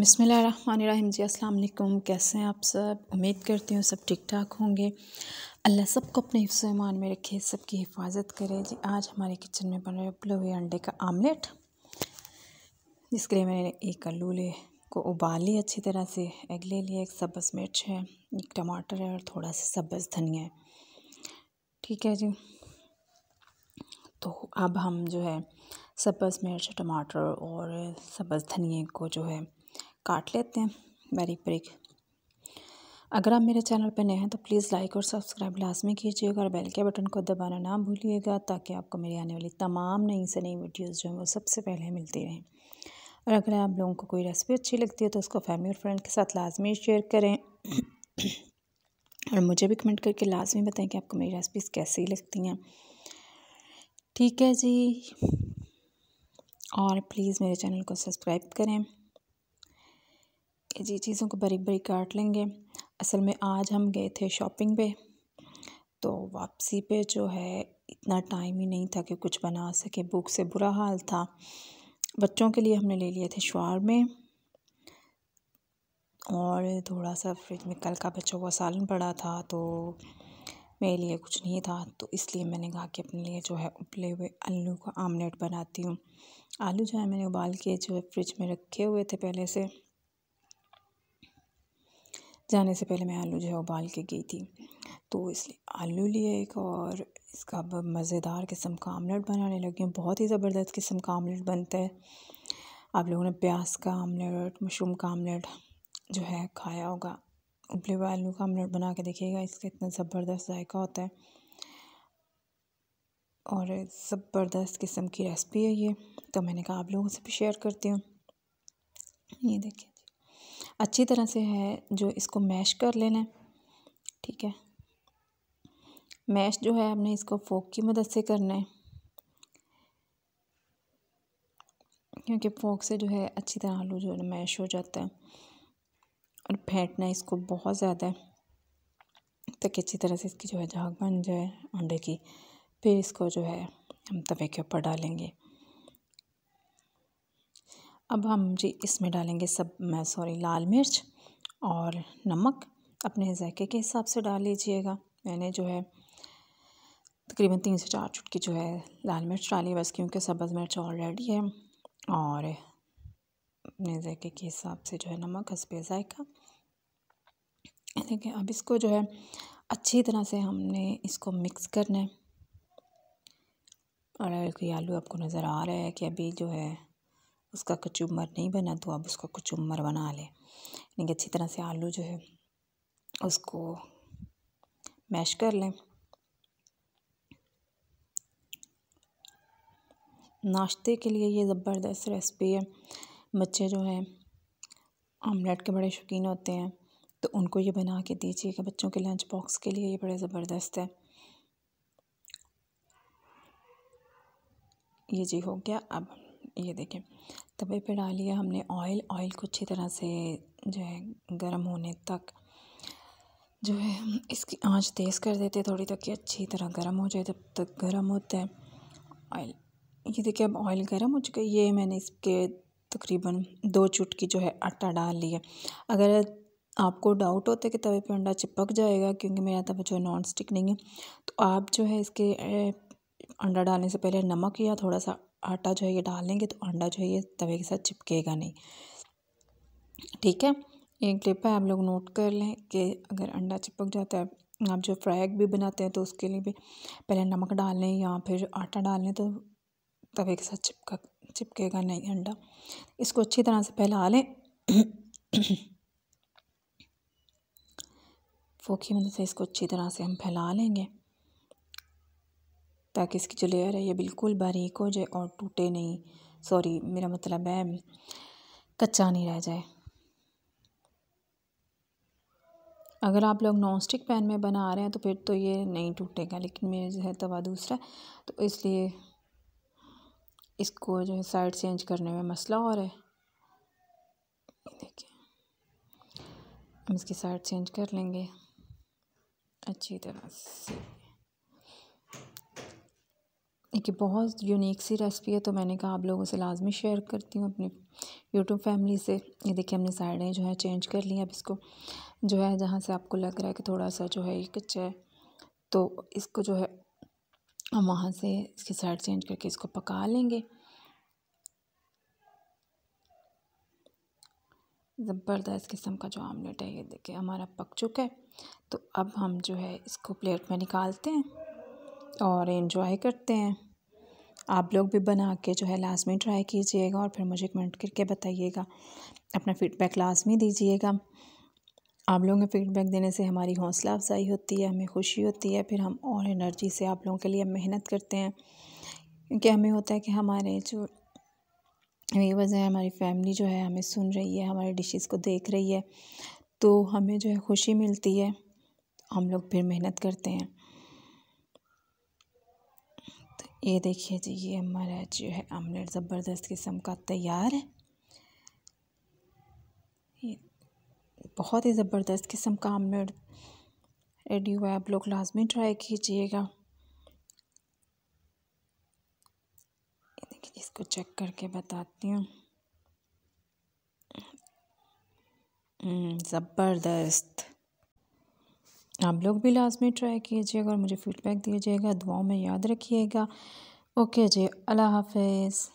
बसमिल जी अस्सलाम वालेकुम कैसे हैं आप सब उम्मीद करती हूँ सब ठीक ठाक होंगे अल्लाह सबको अपने हिफ्समान में रखे सबकी हिफाजत करे जी आज हमारे किचन में बन रहे उबले हुए अंडे का आमलेट जिसके लिए मैंने एक आलू ले को उबाल लिया अच्छी तरह से एग ले लिया एक सब्ज़ मिर्च है एक टमाटर है और थोड़ा सा सब्ज़ धनिया है ठीक है जी तो अब हम जो है सब्ज़ मिर्च टमाटर और सब्ज़ धनिए को जो है काट लेते हैं बारीक बारीक अगर आप मेरे चैनल पर नए हैं तो प्लीज़ लाइक और सब्सक्राइब लाजमी कीजिएगा और बेल के बटन को दबाना ना भूलिएगा ताकि आपको मेरी आने वाली तमाम नई से नई वीडियोस जो हैं वो सबसे पहले मिलती रहें और अगर आप लोगों को कोई रेसिपी अच्छी लगती है तो उसको फैमिली और फ्रेंड के साथ लाजमी शेयर करें और मुझे भी कमेंट करके लाजमी बताएँ कि आपको मेरी रेसिपीज़ कैसी लगती हैं ठीक है जी और प्लीज़ मेरे चैनल को सब्सक्राइब करें जी चीज़ों को बारीक बारीक काट लेंगे असल में आज हम गए थे शॉपिंग पे तो वापसी पे जो है इतना टाइम ही नहीं था कि कुछ बना सके भूख से बुरा हाल था बच्चों के लिए हमने ले लिए थे शुआर में और थोड़ा सा फ्रिज में कल का बच्चों का सालन पड़ा था तो मेरे लिए कुछ नहीं था तो इसलिए मैंने कहा कि अपने लिए जो है उबले हुए आलू का आमलेट बनाती हूँ आलू जो है मैंने उबाल के जो है फ्रिज में रखे हुए थे पहले से जाने से पहले मैं आलू जो है उबाल के गई थी तो इसलिए आलू लिए एक और इसका अब मज़ेदार किस्म का आमलेट बनाने लगी हूँ बहुत ही ज़बरदस्त किस्म का आमलेट बनता है आप लोगों ने प्याज का आमलेट मशरूम का आमलेट जो है खाया होगा उबले हुए आलू का आमलेट बना के देखिएगा इसका इतना ज़बरदस्त जायका होता है और ज़बरदस्त किस्म की रेसिपी है ये तो मैंने कहा आप लोगों से भी शेयर करती हूँ ये देखिए अच्छी तरह से है जो इसको मैश कर लेना है ठीक है मैश जो है आपने इसको फोक की मदद से करना है क्योंकि फोक से जो है अच्छी तरह आलू जो है मैश हो जाता है और फेंटना इसको बहुत ज़्यादा है ताकि अच्छी तरह से इसकी जो है झाग बन जाए अंडे की फिर इसको जो है हम तवे के ऊपर डालेंगे अब हम जी इसमें डालेंगे सब मैं सॉरी लाल मिर्च और नमक अपने जायके के हिसाब से डाल लीजिएगा मैंने जो है तकरीबन तीन से चार चुटकी जो है लाल मिर्च डाली बस क्योंकि सब्ज़ मिर्च ऑलरेडी है और अपने जायके के हिसाब से जो है नमक हंसपे जायका देखिए अब इसको जो है अच्छी तरह से हमने इसको मिक्स करना है और आलू आपको नज़र आ रहा है कि अभी जो है उसका कचुम्बर नहीं बना तो आप उसका कचुम्बर बना लें यानी कि अच्छी तरह से आलू जो है उसको मैश कर लें नाश्ते के लिए ये ज़बरदस्त रेसिपी है बच्चे जो हैं आमलेट के बड़े शौकीन होते हैं तो उनको ये बना के दीजिएगा बच्चों के लंच बॉक्स के लिए ये बड़े ज़बरदस्त है ये जी हो गया अब ये देखें तवे पे डालिए हमने ऑयल ऑयल को अच्छी तरह से जो है गर्म होने तक जो है इसकी आंच तेज़ कर देते थोड़ी तक कि अच्छी तरह गर्म हो जाए जब तक गर्म होता है ऑयल ये देखिए अब ऑयल गर्म हो चुका है ये मैंने इसके तकरीबन दो चुटकी जो है आटा डाल लिया अगर आपको डाउट होता है कि तवे पे अंडा चिपक जाएगा क्योंकि मेरा तवा जो है नॉन स्टिक नहीं है तो आप जो है इसके अंडा डालने से पहले नमक या थोड़ा सा आटा जो है ये डालेंगे तो अंडा जो है ये तवे के साथ चिपकेगा नहीं ठीक है एक क्लिप है आप लोग नोट कर लें कि अगर अंडा चिपक जाता है आप जो फ्राई एग भी बनाते हैं तो उसके लिए भी पहले नमक डाल लें या फिर आटा डाल लें तो तवे के साथ चिपका चिपकेगा नहीं अंडा इसको अच्छी तरह से फैला लें फोखी मदद से इसको अच्छी तरह से हम फैला लेंगे ताकि इसकी जो लेयर है ये बिल्कुल बारीक हो जाए और टूटे नहीं सॉरी मेरा मतलब है कच्चा नहीं रह जाए अगर आप लोग नॉन स्टिक पैन में बना रहे हैं तो फिर तो ये नहीं टूटेगा लेकिन मेरा जो है तवा दूसरा तो इसलिए इसको जो है साइड चेंज करने में मसला और है देखिए हम इसकी साइड चेंज कर लेंगे अच्छी तरह से एक बहुत यूनिक सी रेसिपी है तो मैंने कहा आप लोगों से लाजमी शेयर करती हूँ अपने यूट्यूब फैमिली से ये देखिए हमने साइडें जो है चेंज कर ली अब इसको जो है जहाँ से आपको लग रहा है कि थोड़ा सा जो है ये कच्चा है तो इसको जो है हम वहाँ से इसकी साइड चेंज करके इसको पका लेंगे ज़बरदस्त किस्म का जो आमलेट है ये देखिए हमारा पक चुका है तो अब हम जो है इसको प्लेट में निकालते हैं और इन्जॉय करते हैं आप लोग भी बना के जो है लास्ट में ट्राई कीजिएगा और फिर मुझे कमेंट करके बताइएगा अपना फ़ीडबैक लास्ट में दीजिएगा आप लोगों के फीडबैक देने से हमारी हौसला अफजाई होती है हमें खुशी होती है फिर हम और एनर्जी से आप लोगों के लिए मेहनत करते हैं क्योंकि हमें होता है कि हमारे जो वीवर्स हैं हमारी फैमिली जो है हमें सुन रही है हमारे डिशेस को देख रही है तो हमें जो है खुशी मिलती है हम लोग फिर मेहनत करते हैं ये देखिए जी ये हमारा जो है आमलेट ज़बरदस्त किस्म का तैयार है ये बहुत ही ज़बरदस्त किस्म का आमलेट रेडी हुआ है आप लोग लाजमी ट्राई कीजिएगा देखिए इसको चेक करके बताती हूँ हम्म, ज़बरदस्त आप लोग भी लाजमी ट्राई कीजिएगा और मुझे फ़ीडबैक दीजिएगा दुआओं में याद रखिएगा ओके जी अल्लाह हाफिज़